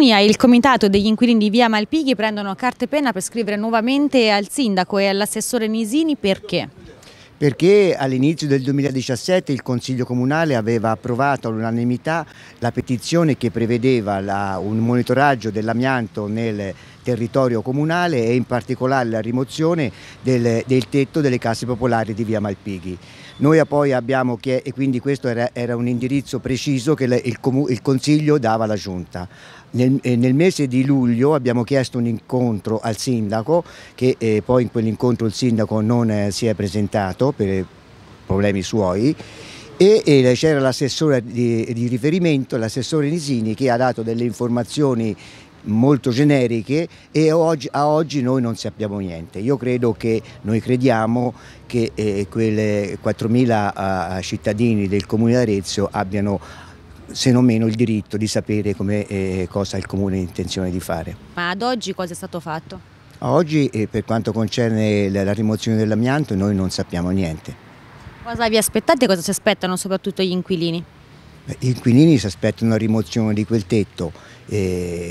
Sintonia e il Comitato degli Inquilini di Via Malpighi prendono carta e penna per scrivere nuovamente al sindaco e all'assessore Nisini perché? perché all'inizio del 2017 il Consiglio Comunale aveva approvato all'unanimità la petizione che prevedeva la, un monitoraggio dell'amianto nel territorio comunale e in particolare la rimozione del, del tetto delle casse popolari di via Malpighi. Noi poi abbiamo, chiesto, e quindi questo era, era un indirizzo preciso che il, il Consiglio dava alla Giunta. Nel, nel, mese di luglio abbiamo chiesto un incontro al sindaco che eh, poi in quell'incontro il sindaco non eh, si è presentato per problemi suoi e, e c'era l'assessore di, di riferimento, l'assessore Nisini che ha dato delle informazioni molto generiche e oggi, a oggi noi non sappiamo niente. Io credo che noi crediamo che eh, quelle 4.000 eh, cittadini del comune d'Arezzo abbiano se non meno il diritto di sapere come, eh, cosa il comune ha intenzione di fare. Ma ad oggi cosa è stato fatto? Oggi eh, per quanto concerne la, la rimozione dell'amianto noi non sappiamo niente. Cosa vi aspettate e cosa si aspettano soprattutto gli inquilini? Beh, gli inquilini si aspettano la rimozione di quel tetto,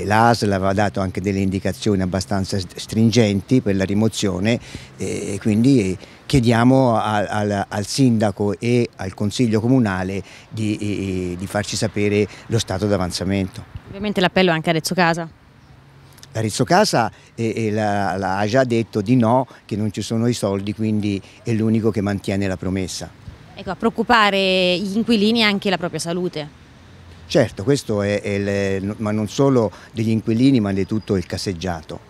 l'ASL aveva dato anche delle indicazioni abbastanza stringenti per la rimozione e quindi chiediamo a, al, al, sindaco e al consiglio comunale di, di farci sapere lo stato d'avanzamento. Ovviamente l'appello è anche a Rezzo Casa. Rizzo Casa ha già detto di no, che non ci sono i soldi, quindi è l'unico che mantiene la promessa. Ecco, a preoccupare gli inquilini è anche la propria salute. Certo, questo è, è il, ma non solo degli inquilini ma di tutto il caseggiato.